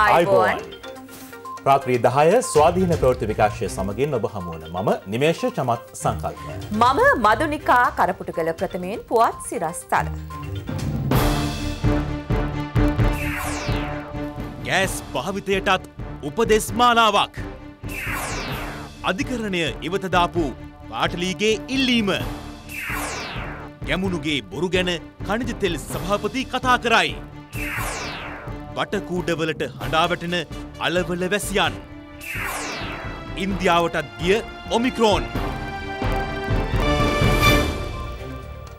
අයිබෝන් ප්‍රාත්‍රී දහය ස්වාධීන ප්‍රවෘති විකාශය සමගින් ඔබ හමුවන මම නිමේශ චමත් සංකල්පය. මම මදුනිකා කරපුට කළ ප්‍රථමයෙන් පුවත් සිරස්ථල. ගෑස් භාවිතයටත් උපදෙස්මාලාවක්. අධිකරණය ඉවතදාපු පාටලීගේ ඉල්ලීම. ගැමුණුගේ බොරු ගැන කනිජතෙල් සභාපති කතා කරයි. බටකූඩවලට හඬාවටන අලවල වැසියන්. ඉන්දියාවටත් ගිය ඔමික්‍රෝන්.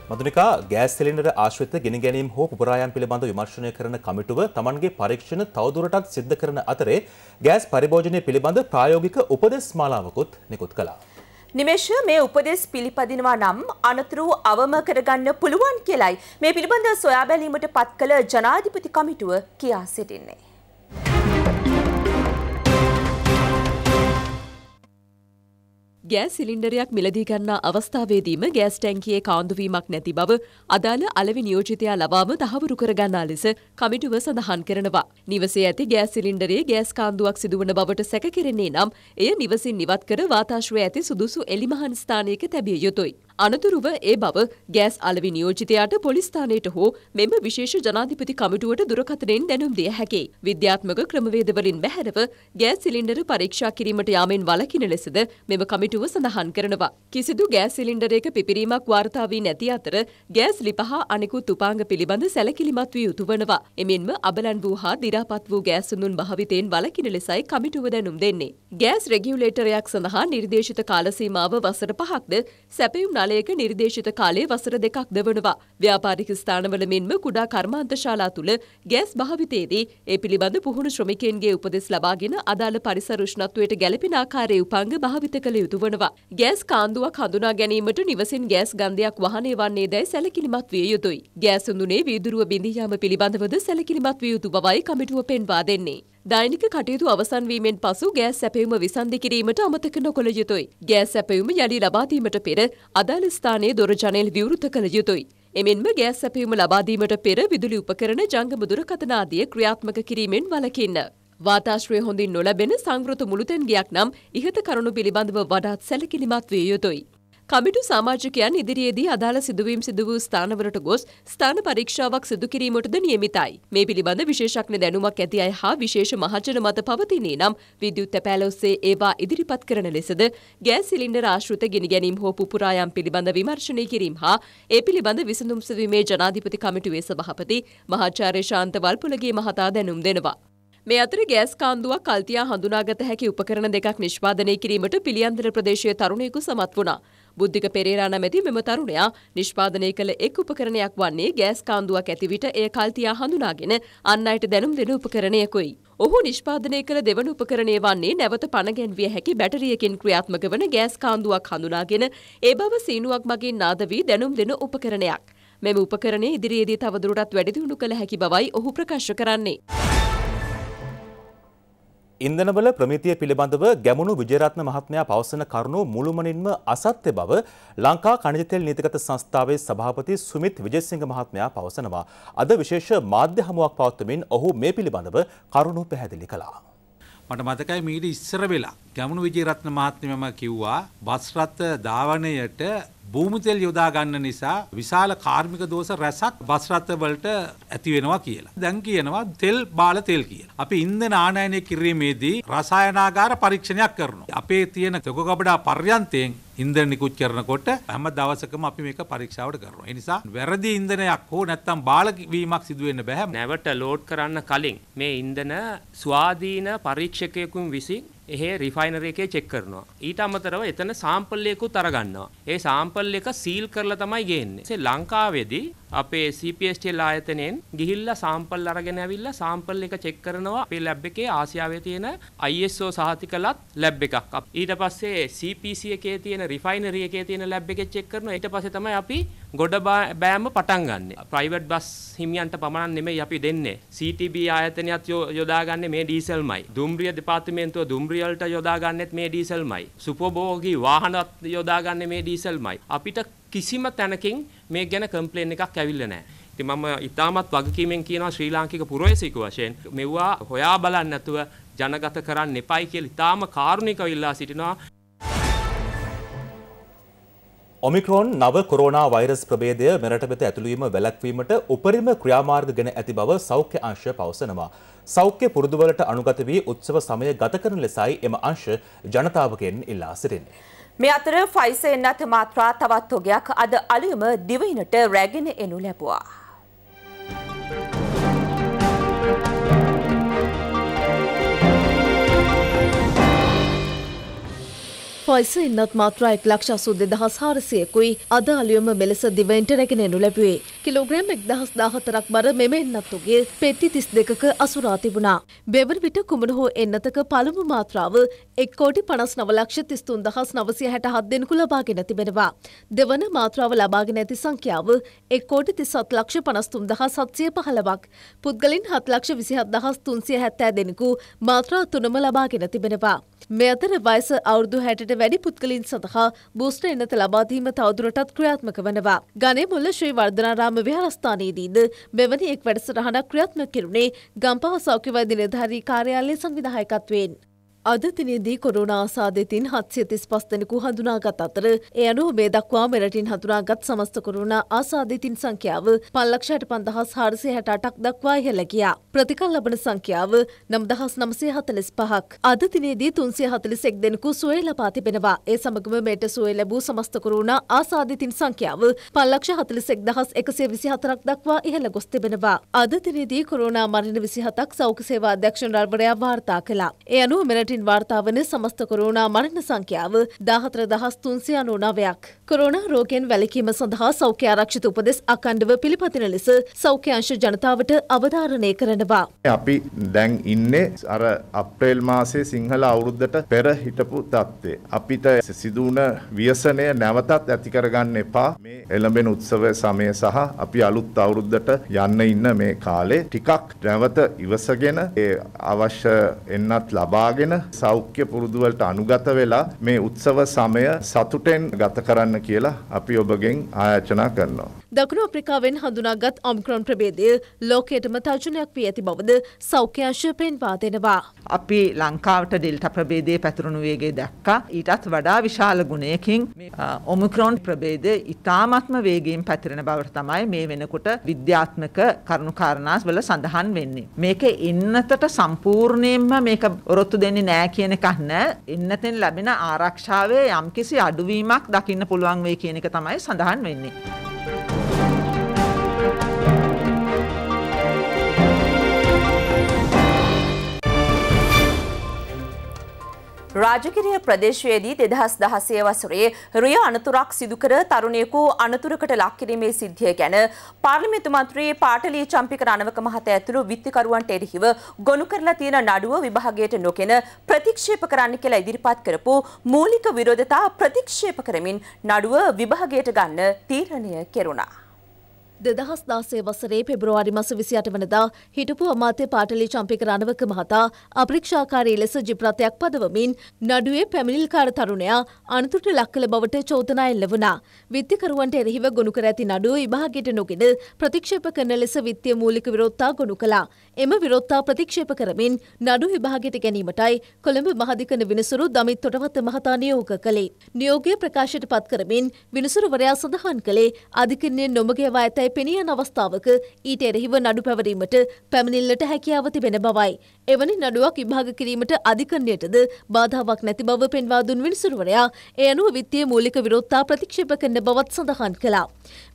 මදුනිකා ගෑස් සිලින්ඩර ආශ්‍රිත ගෙන ගැනීම හෝ පුරායන් පිළිබඳ විමර්ශනය කරන කමිටුව තමන්ගේ පරීක්ෂණ තවදුරටත් සිද්ධ කරන අතරේ ගෑස් පරිභෝජනය පිළිබඳ ප්‍රායෝගික උපදෙස් මාලාවකුත් නිකුත් කලා. නිමේෂ මේ උපදෙස් පිළිපදිනවා නම් අනතුරු අවම කරගන්න පුළුවන් කියලයි මේ පිළිබඳ සොයා බැලීමට පත් කළ ජනාධිපති කමිටුව කියා සිටින්නේ. ගෑස් සිලින්ඩරයක් මිලදී ගන්නා අවස්ථාවේදීම ගෑස් ටැංකියේ කාන්දුවීමක් නැති බව අදාළ අලවි නියෝජිතයා ලබාම තහවුරු කරගන්නා ලෙස කමිටුව සඳහන් කරනවා. නිවසේ ඇති ගෑස් සිලින්ඩරේ ගෑස් කාන්දුවක් සිදුවන බවට සැකකිරෙන්නේ නම් එය නිවසින් නිවත් කර වාතාශ්‍රය ඇති සුදුසු එලිමහන් ස්ථානයක තැබිය යුතුයි. අනතුරුව ඒ බව ගෑස් අලවි නියෝජිතයාට පොලිස්ථානයට හෝ මෙම විශේෂ ජනාධිපති කමිටුවට දුරකථනයෙන් දැනුම් දිය හැකේ. විද්‍යාත්මක ක්‍රමවේදවලින් බැහැරව ගෑස් සිලින්ඩර පරීක්ෂා කිරීමට යාමෙන් වලකින ලෙසද මෙම කමිටුව සඳහන් කරනවා. කිසිදු ගෑස් සිලින්ඩරයක පිපිරීමක් වාර්තා වී නැති අතර ගෑස් ලිපහා අනෙකුත් උපාංග පිළිබඳ සැලකිලිමත් විය යුතු වනවා. එමෙන්ම අබලන් වූ හා දිරාපත් වූ ගෑස්ුනුන් භාවිතයෙන් වලකින ලෙසයි කමිටුව දැනුම් දෙන්නේ. ගෑස් රෙගියුලේටරයක් සඳහා නිර්දේශිත කාලසීමාව වසර පහක්ද සැපයුම් කාලයක නිර්දේශිත කාලය වසර දෙකක් දවනවා. ව්‍යාපාරික ස්ථානවල මෙන්ම කුඩා කර්මාන්තශාලා තුළ ගෑස් භාවිතයේදී ඒ පිළිබඳ පුහුණු ශ්‍රමිකයන්ගේ උපදෙස් ලබාගෙන අදාළ පරිසර උෂ්ණත්වයට ගැලපෙන ආකාරයේ උපංග භාවිත කළ යුතු වනවා. ගෑස් කාන්දුවක් හඳුනා ගැනීමට නිවසින් ගෑස් ගන්ධයක් වහනය වන්නේ දැයි සැලකිලිමත් විය යුතුයි. ගෑස් උඳුනේ වීදුරුව බිඳී යාම පිළිබඳවද සැලකිලිමත් විය යුතු බවයි කමිටුව පෙන්වා දෙන්නේ. දෛනික කටයුතු අවසන් වීමෙන් පසු ගෑස් සැපයුම විසන්ධි කිරීමට අමතක නොකළ යුතුයි. ගෑස් සැපයුම යළි ලබා දීමට පෙර අදාළ ස්ථානයේ දොර ජනෙල් විවෘත කළ යුතුයි. එමෙන්ම ගෑස් සැපයුම ලබා දීමට පෙර විදුලි උපකරණ ජංගම දුරකථන ආදිය ක්‍රියාත්මක කිරීමෙන් වළකින්න. වාතාශ්‍රය හොඳින් නොලැබෙන සංවෘත මුළුතැන්ගයක් නම් ඉහත කරුණු පිළිබඳව වඩාත් සැලකිලිමත් විය යුතුයි. කමිටු සාමාජිකයන් ඉදිරියේදී අදාළ සිදුවීම් සිදු වූ ස්ථානවලට ගොස් ස්ථාන පරීක්ෂාවක් සිදු කිරීමටද නියමිතයි. මේ පිළිබඳ විශේෂඥ දැනුමක් ඇති අය හා විශේෂ මහජන මත පවතින්නේ නම් විද්‍යුත් තැපෑල ඔස්සේ ඒවා ඉදිරිපත් කරන ලෙසද ගෑස් සිලින්ඩර ආශ්‍රිත ගිනි ගැනීම් හෝ පුපුරායම් පිළිබඳ විමර්ශනය කිරීම හා ඒ පිළිබඳ විසඳුම් සෙවීමේ ජනාධිපති කමිටුවේ සභාපති මහාචාර්ය ශාන්ත වල්පොලගේ මහතා දැනුම් දෙනවා. මේ අතර ගෑස් කාන්දුවක් කල්තියා හඳුනාගත හැකි උපකරණ දෙකක් නිෂ්පාදනය කිරීමට පිළියන්දර ප්‍රදේශයේ තරුණයෙකු සමත් වුණා. බුද්ධික පෙරේරා නැමැති මෙම තරුණයා නිෂ්පාදනය කළ එක් උපකරණයක් වන්නේ ගෑස් කාන්දුවක් ඇති විට එය කල්තියා හඳුනාගෙන අන් අයට දැනුම් දෙන උපකරණයකුයි. ඔහු නිෂ්පාදනය කළ දෙවන උපකරණය වන්නේ නැවත පණගැන්විය හැකි බැටරියකින් ක්‍රියාත්මක වන ගෑස් කාන්දුවක් හඳුනාගෙන ඒ බව සීනුවක් මගින් නාදවී දැනුම් දෙන උපකරණයක්. මෙම උපකරණය ඉදිරියේදී තවදුරටත් වැඩිදියුණු කළ හැකි බවයි ඔහු ප්‍රකාශ කරන්නේ. ඉන්දනවල ප්‍රමිතිය පිළිබඳව ගැමුණු විජයරත්න මහත්මයා පවසන කරුණු මුළුමනින්ම අසත්‍ය බව ලංකා කණිජ තෙල් නීතිගත සංස්ථාවේ සභාපති සුමිත් විජේසිංහ මහත්මයා පවසනවා. අද විශේෂ මාධ්‍ය හමුවක් පවත්වමින් ඔහු මේ පිළිබඳව කරුණු පැහැදිලි කළා. මට මතකයි මීට ඉස්සර වෙලා ගැමුණු විජේරත්න මහත්මයාම කිව්වා බස් රථ ධාවනයට භූමිතෙල් යොදා ගන්න නිසා විශාල කාර්මික දෝෂ රැසක් බස් රථවලට ඇති වෙනවා කියලා. දැන් කියනවා තෙල් බාල තෙල් කියලා. අපි ඉන්ධන ආනයනය කිරීමේදී රසායනාගාර පරීක්ෂණයක් කරනවා. අපේ තියෙන තොග ගබඩා පර්යන්තයෙන් ඉන්ධන නිකුත් කරනකොට හැම දවසකම අපි මේක පරීක්ෂාවට කරනවා. ඒ නිසා වැරදි ඉන්ධනයක් හෝ නැත්නම් බාල වීමක් සිදු වෙන්න බෑ. නැවට ලෝඩ් කරන්න කලින් මේ ඉන්ධන ස්වාධීන පරීක්ෂකයෙකුන් විසින් එහෙ රිෆයිනරි එකේ චෙක් කරනවා. ඊට අමතරව එතන සාම්පල් එකකුත් අරගන්නවා. ඒ සාම්පල් එක සීල් කරලා තමයි ගේන්නේ. ඒ ලංකාවේදී අපේ CPSTL ආයතනයෙන් ගිහිල්ලා සාම්පල් අරගෙන ඇවිල්ලා සාම්පල් එක චෙක් කරනවා. අපේ ලැබ් එකේ ආසියාවේ තියෙන ISO සහතිකලත් ලැබ් එකක්. ඊට පස්සේ CPC එකේ තියෙන රිෆයිනරි එකේ තියෙන ලැබ් එකේ චෙක් කරනවා. ඊට පස්සේ තමයි අපි ගොඩ බෑම පටන් ගන්නෙ. ප්‍රයිවට් බස් හිමියන්ට පමණක් නෙමෙයි අපි දෙන්නේ. CTB ආයතනයත් යොදාගන්නේ මේ ඩීසල්මයි. දුම්රිය දෙපාර්තමේන්තුව දුම්රිය කුරියල්ට යොදාගන්නෙත් මේ ඩීසල්මයි. සුපභෝගී වාහනත් යොදාගන්නේ මේ ඩීසල්මයි. අපිට කිසිම තැනකින් මේ ගැන කම්ප්ලේන් එකක් ඇවිල්ලා නැහැ. ඉතින් මම ඉතාමත් වගකීමෙන් කියනවා ශ්‍රී ලාංකික පුරවැසියෙකු වශයෙන් මෙවුවා හොයා බලන්න නැතුව ජනගත කරන්න එපයි කියලා ඉතාම කාරුණිකව ඉල්ලා සිටිනවා. ඔමික්‍රෝන් නව කොරෝනා වෛරස් ප්‍රබේදය මෙරට වෙත ඇතුළවීම වැලැක්වීමට උපරිම ක්‍රියාමාර්ග ගෙන ඇති බව සෞඛ්‍ය අංශය පවසනවා. සෞඛ්‍ය පුරුදුවලට අනුගත වී උත්සව සමය ගත කරන ලෙසයි එම අංශ ජනතාවගෙන් ඉල්ලා සිටින්නේ. මේ අතර ෆයිසර් එන්නත් මාත්‍රා තවත් තොගයක් අද අලුයම දිවයිනට රැගෙන එනු ලැබුවා. පයිස ඉන්නත් මාත්‍රා එක් ලක්ෂ අසු දෙදහස් හාරසියකුයි අද අලියුම මෙලෙස දිවෙන්ට රැගෙනනු ලැබුවේ කිලෝග්‍රෑම් එක්දහස් දාහතරක් බර මෙම එන්නත්තුගේ පෙට්ටි තිස් දෙකක අසුරා තිබුණා. බෙවර විට කුමන හෝ එන්නතක පළමු මාත්‍රාව එක්කෝටි පනස් නවලක්ෂ තිස්තුන් දහස් නවසය හැට හත් දෙෙනෙකු ලබාගෙන තිබෙනවා. දෙවන මාත්‍රාව ලබාගෙන ඇති සංඛ්‍යාව එක්කෝටි තිසත් ලක්ෂ පනස්තුම් දහ සත්සය පහළවක්. පුද්ගලින් හත්ලක්ෂ විසිහත් දහස් තුන්සිය හැත්තෑ දෙෙනෙකු මාත්‍රා තුනම ලබාගෙන තිබෙනවා. මෙ අතර වයස අවුරදු හැටට වැඩි පුද්ගලින් සඳහා බූස්ට එන්නත ලබාදීම තවදුරටත් ක්‍රියාත්මක වනවා. ගනේ මුල්ල ශ්‍රී වර්ධනාරාම ගම්ම විහාරස්ථානයේදීද මෙවැනි එක් වැඩසටහනක් ක්‍රියාත්මක කෙරුණේ ගම්පහ සෞඛ්‍යවෛද්‍ය නිලධාරී කාර්යාලයේ සංවිධායකත්වයෙන්. අද දිනේදී කොරෝනා ආසාදිතින් 735 දෙනෙකු හඳුනාගත් අතර ඒ අනුව මේ දක්වා මෙරටින් හඳුනාගත් සමස්ත කොරෝනා ආසාදිතින් සංඛ්‍යාව 565468ක් දක්වා ඉහළ ගියා. ප්‍රතිකල් ලබන සංඛ්‍යාව 9945ක්. අද දිනේදී 341 දෙනෙකු සුවය ලබා තිබෙනවා. ඒ සමගම මෙයට සුවය ලැබූ සමස්ත කොරෝනා ආසාදිතින් සංඛ්‍යාව 541124ක් දක්වා ඉහළ ගොස් තිබෙනවා. අද දිනේදී කොරෝනා මරණ 27ක් සෞඛ්‍ය සේවා අධ්‍යක්ෂ ජනරාල්වරයා වාර්තා කළා. ඒ අනුව මෙරට විසින් වාර්තාාවන සමස්ත කොරෝනා මරණ සංඛ්‍යාව දාහතර දහස් තුන්සිය අනෝනාවයක්. කොරෝණ රෝගෙන් වැලකීම සඳහා සෞඛ්‍ය ආරක්ෂිත උපදෙස් අකණ්ඩව පිළිපතින ලෙස සෞඛ්‍යංශ ජනතාවට අවධාරණය කරනවා. අපි දැන් ඉන්නේ අර අප්‍රේල් මාසේ සිංහල අවුරුද්ධට පෙර හිටපු තත්ත්වේ. අපිට සිදුවන ව්‍යසනය නැවතත් ඇතිකරගන්න එපා මේ එළඹෙන උත්සව සමය සහ අපි අලුත් අවුරුද්දට යන්න ඉන්න මේ කාලේ ටිකක් නැවත ඉවසගෙන ඒ අවශ්‍ය එන්නත් ලබාගෙන සෞඛ්‍ය පුරුදුවලට අනුගත වෙලා මේ උත්සව සමය සතුටෙන් ගත කරන්න කියලා අපි ඔබගෙන් ආයාචනා කරනවා. දකුණු අප්‍රිකාවෙන් හඳුනාගත් ඔම්ක්‍රොන් ප්‍රබේදය ලෝකයටම තර්ජනයක් වී ඇති බවද සෞඛ්‍යංශය පෙන්වා දෙනවා. අපි ලංකාවට ඩෙල්ට ප්‍රබේදය පැතුරුණු වේගේ දැක්කා ඊටත් වඩා විශාල ගුණයකින් ඔමික්‍රෝන් ප්‍රබේදය ඉතාමත්ම වේගීම් පැතිරෙන බවට තමයි මේ වෙනකොට විද්‍යාත්මක කරුණුකාරණාස් වල සඳහන් වෙන්නේ. මේක එන්නතට සම්පූර්ණයෙන්ම මේක ඔරොත්තු දෙන්නේ නෑ කියන එකක් නෑ එන්නතෙන් ලැබෙන ආරක්ෂාවේ යම්කිසි අඩුවීමක් දකින්න පුළුවන් වේ කියන එක තමයි සඳහන් වෙන්නේ. thank you රාජගිරිය ප්‍රදේශයේදී දෙදහස් දහසය වසරේ රිය අනතුරක් සිදුකර තරුණයකු අනතුරකට ලක්කිරීමේ සිද්ධිය ගැන පාර්ලිමේතු මන්ත්‍රී පාටලී චම්පික රණවක මහත ඇතුළු විත්තිකරුවන්ට එරෙහිව ගොනු කරලා තියෙන නඩුව විභාගයට නොකෙන ප්‍රතික්ෂේප කරන්න කියලා ඉදිරිපත් කරපු මූලික විරෝධතා ප්‍රතික්ෂේප කරමින් නඩුව විභාගයට ගන්න තීරණය කෙරුණා. දෙදහස් දාසේ වසරේ පෙබරවාරි මස විසියට වනදා හිටපු අමාත්‍ය පාටලි චම්පික රණවක මහතා අප්‍රක්ෂාකාරී ලෙස ජිප්‍රතයක් පදවමින් නඩුවේ පැමිණිල්කාර තරුණයා අනතුරට ලක්කල බවට චෝදනා එල්ල වුණා. විත්තිකරුවන්ට එරෙහිව ගොනු කර ඇති නඩුව විභාගයට නොගෙන ප්‍රතික්ෂේප කරන ලෙස විත්තිය මූලික විරෝත්තා ගොනු කළා. එම විරෝත්තා ප්‍රතික්ෂේප කරමින් නඩු විභාගයට ගැනීමටයි කොළඹ මහදිකන විනිසුරු දමිත් තොටවත්ත මහතා නියෝග කළේ. නියෝගය ප්‍රකාශයට පත් කරමින් විනිසුරුවරයා සඳහන් කළේ අධිකරණය නොමගයවා ඇතැයි පෙනියන අවස්ථාවක ඊට එරෙහිව නඩු පැවරීමට පැමිණිල්ලට හැකියාව තිබෙන බවයි. එවැනි නඩුවක් විභාග කිරීමට අධිකරණයටද බාධාවක් නැති බව පෙන්වා දුන් විනිසුරුවරයා ඒ අනුව විත්තිය මූලික විරෝධතා ප්‍රතික්ෂේප කරන බවත් සඳහන් කළා.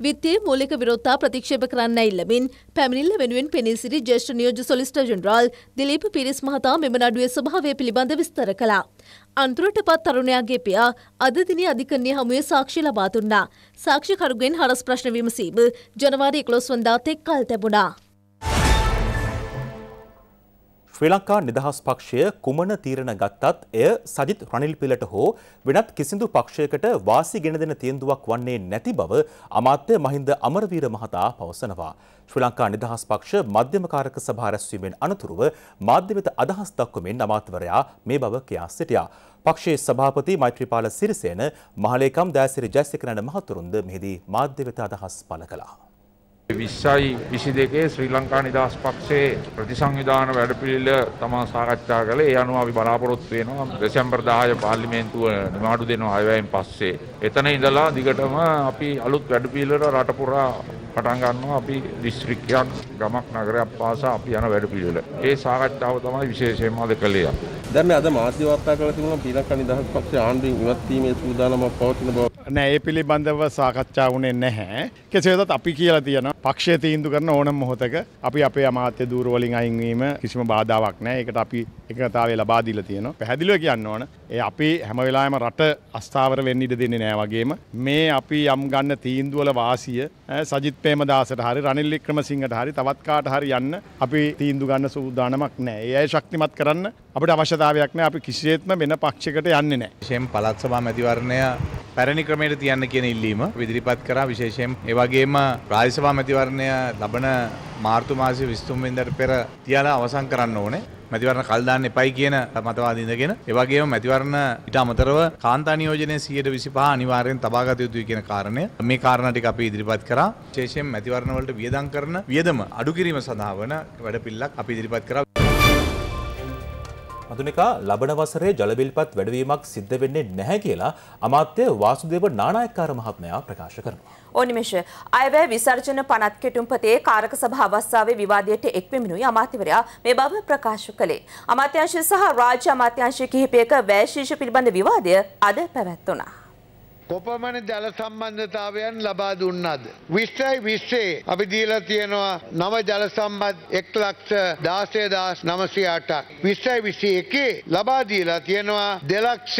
විත්තිය මූලික විරෝධතා ප්‍රතික්ෂේප කරන්න ඉල්ලමින් පැමිණිල්ල වෙනුවෙන් පෙනී සිටි ජ්‍යෙෂ්ඨ නියෝජ්‍ය සොලිස්ටර් ජෙනරාල් දිලීප පිරිස් මහතා මෙම නඩුවේ ස්වභාවය පිළිබඳ විස්තර කළා. අන්තුරට පත් තරුණයාගේ පියා අද දින අධිකරණය හමුවේ සාක්ෂි ලබා දුන්නා. සාක්ෂිකරුගෙන් හරස් ප්‍රශ්න විමසීම ජනවාරි 11 වනදා තෙක් කල් තිබුණා. ශ්‍රී ලංකා නිදහස් පක්ෂය කුමන තීරණ ගත්තත් එය සජිත් රනිල්පිලට හෝ වෙනත් කිසිදු පක්ෂයකට වාසි ගෙන දෙන තීන්දුවක් වන්නේ නැති බව අමාත්‍ය මහින්ද අමරවීර මහතා පවසනවා. ශ්‍රී ලංකා නිදහස් පක්ෂ මධ්‍යමකාරක සභා රැස්වීමෙන් අනතුරුව මාධ්‍ය වෙත අදහස් දක්වමින් අමාත්‍යවරයා මේ බව කියා සිටියා. පක්ෂයේ සභාපති මෛත්‍රීපාල සිරිසේන මහලේකම් දෑසිරි ජයසේකරණ මහතුරුන්ද මෙහිදී මාධ්‍ය වෙත අදහස් පළ කළා. විස්සයි විසි දෙකේ ශ්‍රී ලංකා නිදහස් පක්ෂයේ ප්‍රතිසංවිධාන වැඩපිළිල තමා සාකච්ඡා කළේ ඒ අනුව අපි බලාපොරොත්තු වෙනවා දෙසැම්බර් 10 පාර්ලිමේන්තුව නිමාඩු දෙන අයවැයෙන් පස්සේ එතන ඉඳලා දිගටම අපි අලුත් වැඩපිළිවෙල රට පුරා පටන් ගන්නවා අපි දිස්ත්‍රික්කයක් ගමක් නගරයක් පාසා අපි යන වැඩපිළිවෙල. ඒ සාකච්ඡාව තමයි විශේෂයෙන්ම අද කළේ අපි. දැන් මේ අද මාධ්‍ය වාර්තා කරලා තිබුණා ශ්‍රීලංකා නිදහස් පක්ෂය ආණ්ඩුවෙන් ඉවත් වීමේ සූදානමක් පවතින බව නෑ ඒ පිළිබඳව සාකච්ඡා වුණේ නැහැ කෙසේ වෙතත් අපි කියලා තියෙනවා පක්ෂය තීන්දු කරන ඕනම මොහොතක අපි අපේ අමාත්‍ය දූර වලින් අයින් වීම කිසිම බාධාවක් නෑ ඒකට අපි එකඟතාවය ලබා දීලා තියෙනවා පැහැදිලිව කියන්න ඕන ඒ අපි හැම වෙලාවෙම රට අස්ථාවර වෙන්න ඉඩ දෙන්නේ නැහැ වගේම මේ අපි යම් ගන්න තීන්දුවල වාසිය සජිත් ප්‍රේමදාසට හරි රනිල් වික්‍රමසිංහට හරි තවත් කාට හරි යන්න අපි තීන්දුව ගන්න සූදානමක් නැහැ. ඒ අය ශක්තිමත් කරන්න අපිට අවශ්‍යතාවයක් නැහැ. අපි කිසිසේත්ම වෙන පක්ෂයකට යන්නේ නැහැ. විශේෂයෙන් පළාත් සභා මැතිවරණය පැරණි ක්‍රමයට තියන්න කියන ඉල්ලීම ඉදිරිපත් කරා විශේෂයෙන් ඒ වගේම රාජ්‍යසභා මැතිවරණය ලබන මාර්තු මාසයේ 23 වෙනිදාට පෙර තියලා අවසන් කරන්න ඕනේ. මැතිවරණ කල් දාන්න එපයි කියන මතවාදී ඉඳගෙන ඒ වගේම මැතිවරණ ඊට අමතරව කාන්තා නියෝජනයේ 125 අනිවාර්යෙන් තබා ගත යුතුයි කියන කාරණය මේ කාරණා ටික අපි ඉදිරිපත් කරා විශේෂයෙන් මැතිවරණ වලට වියදම් කරන වියදම අඩු කිරීම සඳහා වන වැඩපිළිවෙලක් අපි ඉදිරිපත් කරා මතුනිකා ලබන වසරේ ජලබිල්පත් වැඩවීමක් සිද්ධ වෙන්නේ නැහැ කියලා අමාත්‍ය වාසුදේව නානායක්කාර මහත්මයා ප්‍රකාශ කරනවා. ඕනිමේෂ අයවැය විසර්ජන පනත් කෙටුම්පතේ කාරක සභා අවස්ථාවේ විවාදයට එක්වෙමිනුයි අමාත්‍යවරයා මේ බව ප්‍රකාශ කළේ. අමාත්‍යංශය සහ රාජ්‍ය අමාත්‍යංශය කිහිපයක වැය ශීර්ෂ පිළිබඳ විවාදය අද පැවැත්වුණා. කොපමණ ජල සම්බන්ධතාවයන් ලබා දුන්නද. විශ්ටයි විශ්සේ අපි දීලා තියෙනවා නව ජල සම්බත් එක් ලක්ෂ දාසය දස් නමසයාටක්. විශ්ටයි විසි එකේ ලබා දීලා තියෙනවා දෙලක්ෂ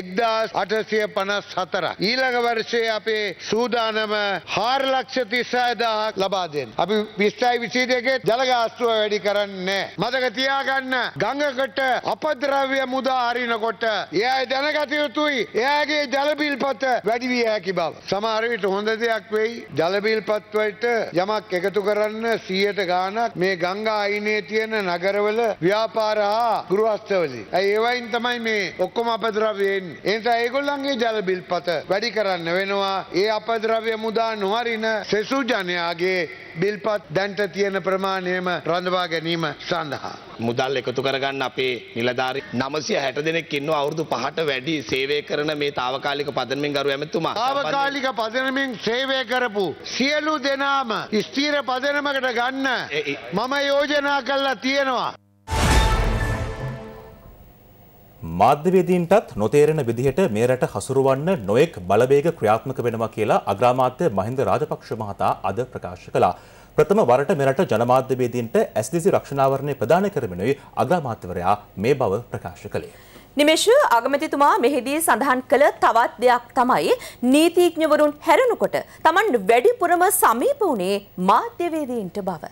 එක්දස් අටසය පනස් හතර. ඊළඟ වර්ෂයේ අපේ සූදානම හාර් ලක්ෂ තිස්සායදාහක් ලබාදෙන්. අපි විස්ටයි විසි දෙකේ ජලගාස්තුව වැඩි කරන්නේ. මදක තියාගන්න ගඟකට අපද්‍රව්‍ය මුදා හරිනකොට එයයි දැනගත යුතුයි එයාගේ ජලබිල් පත වැඩිවිය හැකි බව. සමහරවිට හොඳ දෙයක් වෙයි ජලබිල් පත්වලට යමක් එකතු කරන්න සියයට ගානක් මේ ගංගා අයිනේ තියෙන නගරවල ව්‍යාපාර හා ගෘහස්ථවලින්. ඇයි ඒවයින් තමයි මේ ඔක්කොම අපද්‍රව්‍යයෙන්. එනිසා ඒගොල්ලන්ගේ ජලබිල් පත වැඩි කරන්න වෙනවා. ඒ අපද්‍රව්‍ය මුදා නොහරින සෙසු ජනයාගේ බිල්පත් දැන්ට තියෙන ප්‍රමාණයම රඳවා ගැනීම සඳහා. මුදල් එකතු කරගන්න අපේ නිලධාරි නමසිය හැට දෙනෙක් ඉන්න අවුරදු පහට වැඩි සේවය කරන මේ තාවකාලික පදනමින් ගරු ඇමතුමා තාවකාලික පදනමින් සේවය කරපු සියලු දෙනාම ස්තීර පදනමකට ගන්න මම යෝජනා කල්ලා තියෙනවා. මාධ්‍යවේදීන්ටත් නොතේරෙන විදිහට මේ රට හසුරුවන්න නොයෙක් බලවේග ක්‍රියාත්මක වෙනවා කියලා අග්‍රාමාත්‍ය මහින්ද රාජපක්ෂ මහතා අද ප්‍රකාශ කළා. ප්‍රථම වරට මෙරට ජනමාධ්‍යවේදීන්ට ඇස්දිසි රක්ෂණාවරණය ප්‍රදාන කරමිනුයි අග්‍රාමාත්‍යවරයා මේ බව ප්‍රකාශ කළේ. නිමේෂ අගමැතිතුමා මෙහිදී සඳහන් කළ තවත් දෙයක් තමයි නීතිඥවරුන් හැරෙනකොට Taman වැඩිපුරම සමීප වුණේ මාධ්‍යවේදීන්ට බව.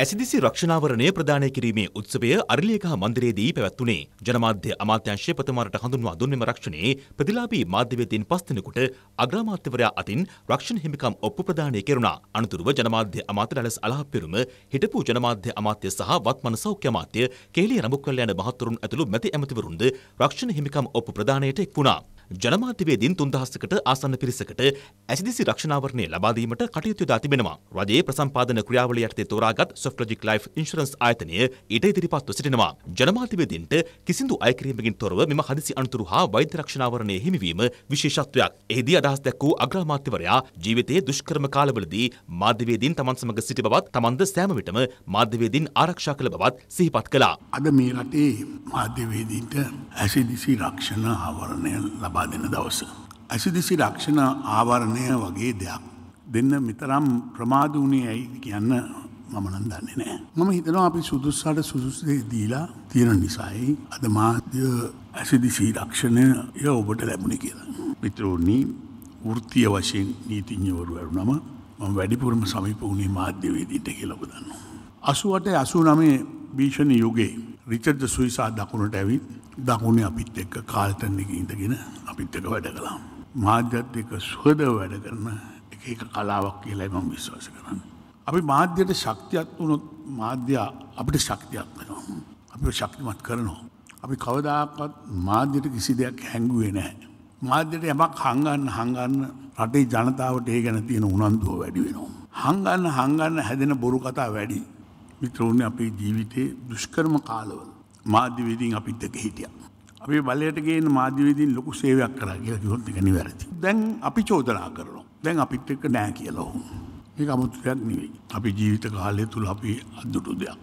ඇසිදිසි රක්ෂණාවරණය ප්‍රදානය කිරීමේ උත්සවය අරලියකහ මන්දිරයේදී පැවැත්වුණේ ජනමාධ්‍ය අමාත්‍යංශය ප්‍රථමවරට හඳුන්වා දුන්නෙම රක්ෂණයේ ප්‍රතිලාභී මාධ්‍යවේදීන් පස් දෙනෙකුට අග්‍රාමාත්‍යවරයා අතින් රක්ෂණ හිමිකම් ඔප්පු ප්‍රදානය කෙරුණා. අනතුරුව ජනමාධ්‍ය අමාත්‍ය ඩලස් අලහප්පිරුම හිටපු ජනමාධ්‍ය අමාත්‍ය සහ වත්මන සෞඛ්‍ය අමාත්‍ය කේලිය රඹුක්වැල්ල යන මහතුරුන් ඇතුළු මැති ඇමතිවරුන්ද රක්ෂණ හිමිකම් ඔප්පු ප්‍රදානයට එක් වුණා. ජනමාධ්‍යවේදීන් තුන්දහස්සකට ආසන්න පිරිසකට ඇසිදිසි රක්ෂණාවරණය ලබාදීමට කටයුතු යොදා තිබෙනවා. රජයේ ප්‍රසම්පාදන ක්‍රියාවලිය යටතේ තෝරාගත් සොෆ්ට්ලොජික් ලයිෆ් ඉන්ෂුරන්ස් ආයතනය ඊට ඉදිරිපත්ව සිටිනවා. ජනමාධ්‍යවේදීන්ට කිසිදු අයකිරීමකින් තොරව මෙම හදිසි අනතුරු හා වෛද්‍ය රක්ෂණාවරණය හිමිවීම විශේෂත්වයක්. එහිදී අදහස් දැක් වූ අග්‍රාමාත්‍යවරයා ජීවිතයේ දුෂ්කරම කාලවලදී මාධ්‍යවේදීන් තමන් සමග සිටි බවත් තමන්ද සෑම විටම මාධ්‍යවේදීන් ආරක්ෂා කළ බවත් සිහිපත් කළා. අද මේ රටේ මාධ්‍යවේදීන්ට ඇසිදිසි රක්ෂණ ආවරණය ලබා උපාදින දවස. ඇසිදිසි රක්ෂණ ආවරණය වගේ දෙයක්. දෙන්න මිතරම් ප්‍රමාද වුණේ ඇයි කියන්න මම නම් දන්නේ නෑ. මම හිතනවා අපි සුදුස්සට සුදුසුදේ දීලා තියෙන නිසායි අද මාධ්‍ය ඇසිදිසි රක්ෂණය ය ඔබට ලැබුණ කියලා. මිත්‍රෝනි වෘත්තිය වශයෙන් නීතිඥවරු ඇරුනම මම වැඩිපුරම සමීප වුණේ මාධ්‍යවේදීට කියලා ඔබ දන්නවා. 88 89 භීෂණ යුගයේ රිචඩ් සුයිසා දකුණට ඇවිත් දකුණේ අපිත් එක්ක කාල්තන්නක ඉඳගෙන අපිත් එක වැඩ කලා. මාධ්‍යත් එක සුවදව වැඩ කරන එක එක කලාවක් කියලයි මම විශ්වාස කරන්න. අපි මාධ්‍යයට ශක්තියක් වුණොත් මාධ්‍ය අපිට ශක්තියක් වෙනවා. අපි ශක්තිමත් කරනවා. අපි කවදාකත් මාධ්‍යයට කිසි දෙයක් හැංගුවේ නැහැ. මාධ්‍යයට යමක් හංගන්න හංගන්න රටේ ජනතාවට ඒ ගැන තියෙන උනන්දුව වැඩි වෙනවා. හංගන්න හංගන්න හැදෙන බොරු කතා වැඩි. මිත්‍රවුනේ අපේ ජීවිතයේ දුෂ්කරම කාලවල මාධ්‍යවිදින් අපිත් එක හිටිය. අපි බලයටගේ මාධ්‍යවිදින් ලොකු සේවයක් කර කියලා කිවොත් එක නිවැරදි. දැන් අපි චෝදනා කරනවා. දැන් අපිත් එක්ක නෑ කියලා ඔහු. මේක අමුතුයක් නෙවෙයි. අපි ජීවිත කාලය තුල අපි අද්දුටු දෙයක්.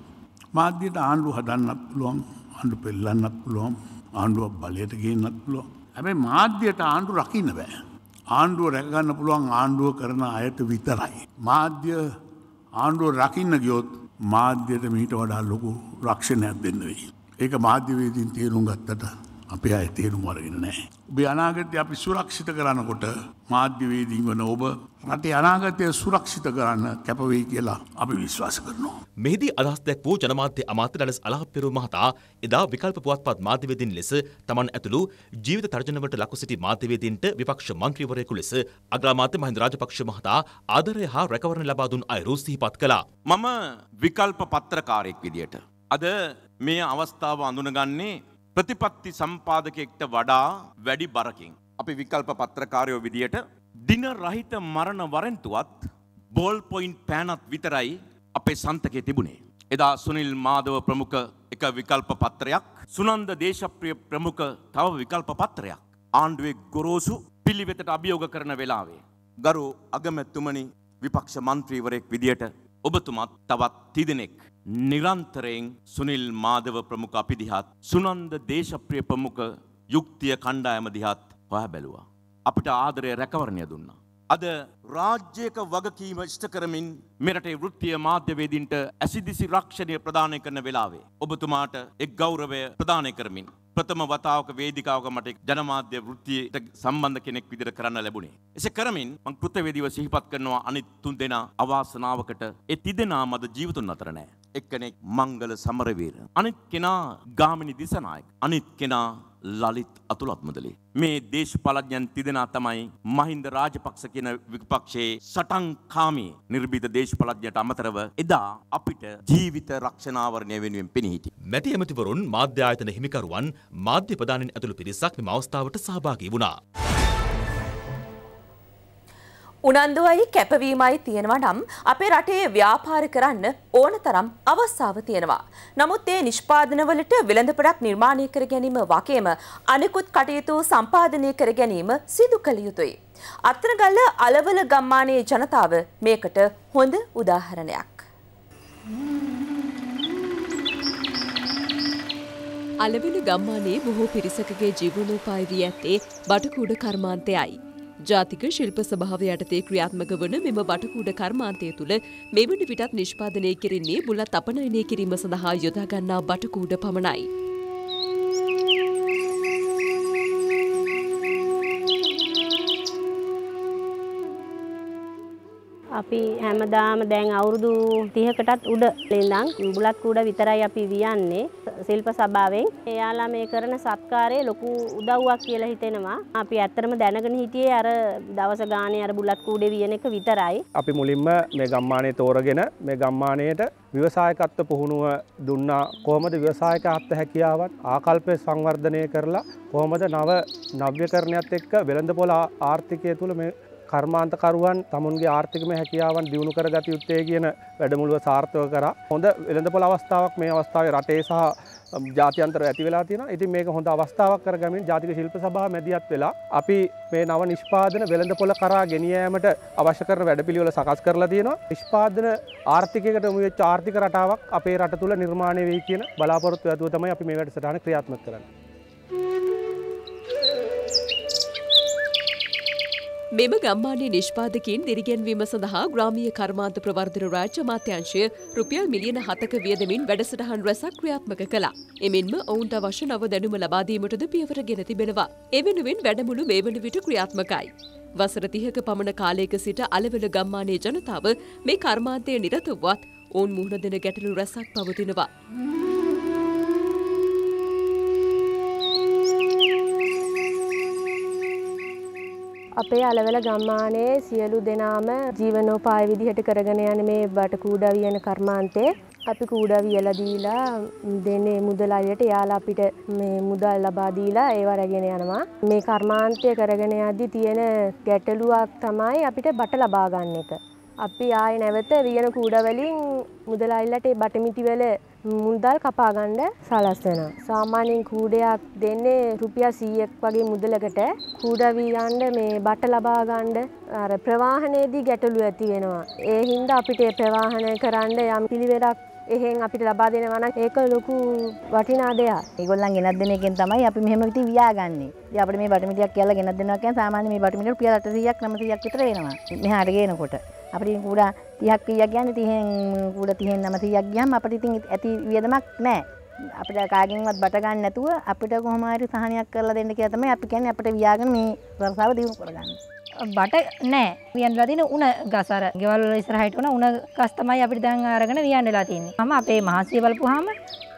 මාධ්‍යයට ආණ්ඩු හදන්නත් පුළුවන්, ආණ්ඩු පෙල්ලන්නත් පුළුවන්, ආණ්ඩුවක් බලයට ගේන්නත් පුළුවන්. හැබැයි මාධ්‍යයට ආණ්ඩු රකින්න බෑ. ආණ්ඩුව රැකගන්න පුළුවන් ආණ්ඩුව කරන අයට විතරයි. මාධ්‍ය ආණ්ඩුව රකින්න ගියොත් මාධ්‍යයට මීට වඩා ලොකු රක්ෂණයක් දෙන්න වෙයි. ඒක මාධ්‍යවේදීන් තේරුම් ගත්තට අපේ අය තේරුම් අරගෙන නෑ. ඔබේ අනාගතය අපි සුරක්ෂිත කරනකොට මාධ්‍යවේදී වන ඔබ රටේ අනාගතය සුරක්ෂිත කරන්න කැපවෙයි කියලා අපි විශ්වාස කරනවා. මෙහිදී අදහස් දැක් වූ ජනමාත්‍ය අමාත්‍ය ඩලස් අලහප්පෙරු මහතා එදා විකල්ප පුවත්පත් මාධ්‍යවේදීන් ලෙස තමන් ඇතුළු ජීවිත තර්ජනවට ලකු සිටි මාධ්‍යවේදීන්ට විපක්ෂ මන්ත්‍රීවරයෙකු ලෙස අග්‍රාමාත්‍ය මහින්ද රාජපක්ෂ මහතා ආදරය හා රැකවරණ ලබා දුන් අයුරු සිහිපත් කළා. මම විකල්ප පත්‍රකාරයෙක් විදියට අද මේ අවස්ථාව අඳුනගන්නේ ප්‍රතිපත්ති සම්පාදකයෙක්ට වඩා වැඩි බරකින්. අපි විකල්ප පත්‍රකාරයෝ විදියට දින රහිත මරණ වරෙන්තුවත් බෝල් පොයින්් පෑනත් විතරයි අපේ සන්තකය තිබුණේ. එදා සුනිල් මාදව ප්‍රමුඛ එක විකල්ප පත්‍රයක් සුනන්ද දේශප්‍රිය ප්‍රමුඛ තව විකල්ප පත්‍රයක්. ආණ්ඩුවේ ගොරෝසු පිළිවෙතට අභියෝග කරන වෙලාවේ. ගරු අගමැත්තුමනි විපක්ෂ මන්ත්‍රීවරයෙක් විදියට ඔබතුමත් තවත් තිදෙනෙක් නිරන්තරයෙන් සුනිල් මාධව ප්‍රමුඛ අපි දිහත් සුනන්ද දේශප්‍රිය ප්‍රමුඛ යුක්තිය කණ්ඩායම දිහත් හොය බැලුවා. අපිට ආදරය රැකවරණය දුන්නා. අද රාජ්‍යයක වගකීම ෂ්ට කරමින් මෙරටේ වෘත්තිය මාධ්‍යවේදින්ට ඇසිදිසි රක්ෂණය ප්‍රදානය කරන වෙලාවේ. ඔබතුමාට එක් ගෞරවය ප්‍රදානය කරමින්. ප්‍රථම වතාවක වේදිකාවක මට ජනමාධ්‍ය වෘත්තියට සම්බන්ධ කෙනෙක් විදිර කරන්න ලැබුණේ. එසේ කරමින් මං කෘතවේදීව සිහිපත් කරනවා අනිත් තුන් දෙනා අවාසනාවකට ඒ තිදෙනා මද ජීවිතුන් අතර නෑ. එක්කෙනෙක් මංගල සමරවීර. අනිත් කෙනා ගාමිණි දිසනායක. අනිත් කෙනා ලලිත් අතුලත් මුදලේ. මේ දේශපාලඥයන් තිදෙනා තමයි මහින්ද රාජපක්ෂ කියන විපක්ෂයේ සටන්කාමී නිර්භීත දේශපාලඥයට අමතරව එදා අපිට ජීවිත රක්ෂණාවරණය වෙනුවෙන් පෙනී සිටි. මැටි ඇමතිවරුන් මාධ්‍ය ආයතන හිමිකරුවන් මාධ්‍ය ප්‍රදානින් ඇතුළු පිරිසක් මෙම අවස්ථාවට සහභාගී වුණා. උනන්දුවයි කැපවීමයි තියෙනවා නම් අපේ රටේ ව්‍යාපාර කරන්න ඕන තරම් අවස්ථාව තියෙනවා. නමුත් ඒ නිෂ්පාදනවලට වෙළඳපොළක් නිර්මාණය කර ගැනීම වගේම අනෙකුත් කටයුතු සම්පාදනය කර ගැනීම සිදු කළ යුතුයි. අත්නගල්ල අලවල ගම්මානයේ ජනතාව මේකට හොඳ උදාහරණයක්. අලවිල ගම්මානයේ බොහෝ පිරිසකගේ ජීවනෝපාය වී ඇත්තේ බටකුඩ කර්මාන්තයයි. ජාතික ශිල්ප සභාව යටතේ ක්‍රියාත්මක වන මෙම වටකූඩ කර්මාන්තය තුළ මෙවැනි විටත් නිෂ්පාදනය කෙරෙන්නේ බුලත් අපනයනය කිරීම සඳහා යොදාගන්නා බටකූඩ පමණයි. අපි හැමදාම දැන් අවුරුදු 30කටත් උඩ ඉඳන් බුලත් කුඩ විතරයි අපි වියන්නේ ශිල්ප සභාවෙන්. එයාලා මේ කරන සත්කාරයේ ලොකු උදව්වක් කියලා හිතෙනවා. අපි ඇත්තටම දැනගෙන හිටියේ අර දවස ගානේ අර බුලත් කුඩේ වියන එක විතරයි. අපි මුලින්ම මේ ගම්මානයේ තෝරගෙන මේ ගම්මානයේට ව්‍යවසායකත්ව පුහුණුව දුන්නා කොහොමද ව්‍යවසායක අත්ත හැකියාවත් ආකල්පය සංවර්ධනය කරලා කොහොමද නව නව්‍යකරණයත් එක්ක වෙළඳපොළ ආර්ථිකය තුළ මේ කර්මාන්තකරුවන් තමුන්ගේ ආර්ථිකම හැකියාවන් දියුණු කරගත යුත්තේ කියන වැඩමුළුව සාර්ථක කරා. හොඳ වෙළඳපොළ අවස්ථාවක් මේ අවස්ථාවේ රටේ සහ ජාතියන්තර ඇති වෙලා තියෙන ඉතින් මේක හොඳ අවස්ථාවක් කරගමින් ජාතික ශිල්ප සභා මැදිහත් වෙලා අපි මේ නව නිෂ්පාදන වෙළඳපොළ කරා ගෙනියෑමට අවශ්‍ය කරන වැඩපිළිවෙල සකස් කරලා තියෙනවා නිෂ්පාදන ආර්ථිකයකට යොමු වෙච්ච ආර්ථික රටාවක් අපේ රට තුළ නිර්මාණය වෙයි කියන බලාපොරොත්තු ඇතුව තමයි අපි මේ වැඩසටහන ක්‍රියාත්මක කරන්නේ මෙම ගම්මානයේ නිෂ්පාදකින් දිරිගැන්වීම සඳහා ග්‍රාමීය කර්මාන්ත ප්‍රවර්ධන රාජ්‍ය මාත්‍යංශය රුපියල් මිලියන 7ක වියදමින් වැඩසටහන් රැසක් ක්‍රියාත්මක කළා. එමෙන්ම ඔවුන්ට අවශ්‍ය නව දැනුම ලබා දීමටද පියවර ගෙන තිබෙනවා. එවෙනුවෙන් වැඩමුළු මේ වන විට ක්‍රියාත්මකයි. වසර 30ක පමණ කාලයක සිට අලවල ගම්මානයේ ජනතාව මේ කර්මාන්තය නිරත වුවත් ඔවුන් මුහුණ දෙන ගැටලු රැසක් පවතිනවා. අපේ අලවල ගම්මානයේ සියලු දෙනාම ජීවනෝපාය විදිහට කරගෙන යන මේ බට කූඩා වියන කර්මාන්තේ අපි කූඩා වියලා දීලා දෙන්නේ මුදල් අයට යාලා අපිට මේ මුදල් ලබා දීලා ඒව රැගෙන යනවා. මේ කර්මාන්තය කරගෙන යද්දී තියෙන ගැටලුවක් තමයි අපිට බට ලබා ගන්න එක. අපි ආයේ නැවත වියන කූඩා වලින් මුදල් අයලට බටමිටි වල මුදල් කපාගණ්ඩ සලස් වෙන. සාමාන්‍යයෙන් කූඩයක් දෙන්නේ රුපියල් සීයක් වගේ මුදලකට කූඩවීයන්ඩ මේ බට ලබාගණ්ඩ අර ප්‍රවාහනයේදී ගැටලු ඇති වෙනවා. ඒ හින්දා අපිට ප්‍රවාහනය කරන්න යම් පිළිවෙලක් එහෙන් අපිට ලබා දෙනවනම් ඒක ලොකු වටිනා දෙයක්. ඒගොල්ලන් ගෙනත් දෙන එකෙන් තමයි අපි මෙහෙම ඉතින් ව්‍යාගන්නේ. ඉතින් අපිට මේ බටමිටියක් කියලා ගෙනත් දෙනවා කියන්නේ සාමාන්‍ය මේ බටමිටිය රුපියල් 800ක් 900ක් විතර වෙනවා. මෙහාට ගේනකොට. අපිට ඉතින් කුඩා 30ක් 20ක් කියන්නේ 30න් කුඩා 30න් 900ක් ගියම් අපිට ඉතින් ඇති වියදමක් නැහැ. අපිට කාගෙන්වත් බට ගන්න නැතුව අපිට කොහොම හරි සහනයක් කරලා දෙන්න කියලා තමයි අපි කියන්නේ අපිට ව්‍යාගෙන මේ රසාව දියුණු කරගන්න. බට නෑ වියන්ලා තියෙන උණ ගස් අර ගෙවල් වල ඉස්සරහට උණ උණ ගස් තමයි අපිට දැන් අරගෙන වියන් වෙලා තියෙන්නේ. මම අපේ මහසිය බලපුවාම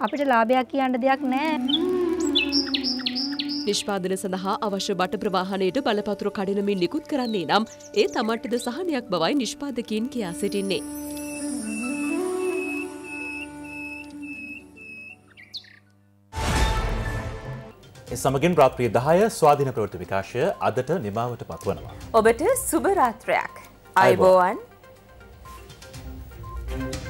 අපිට ලාභයක් කියන්න දෙයක් නෑ. නිෂ්පාදන සඳහා අවශ්‍ය බට ප්‍රවාහණයට බලපතුරු කඩනමින් නිකුත් කරන්නේ නම් ඒ තමන්ටද සහනයක් බවයි නිෂ්පාදකීන් කියා සිටින්නේ. සමගින් ප්‍රාත්‍රී දහය ස්වාධීන ප්‍රවෘති විකාශය අදට නිමාවට පත්වනවා. ඔබට සුභරාත්‍රයක් අයිබෝවන්. Thank you.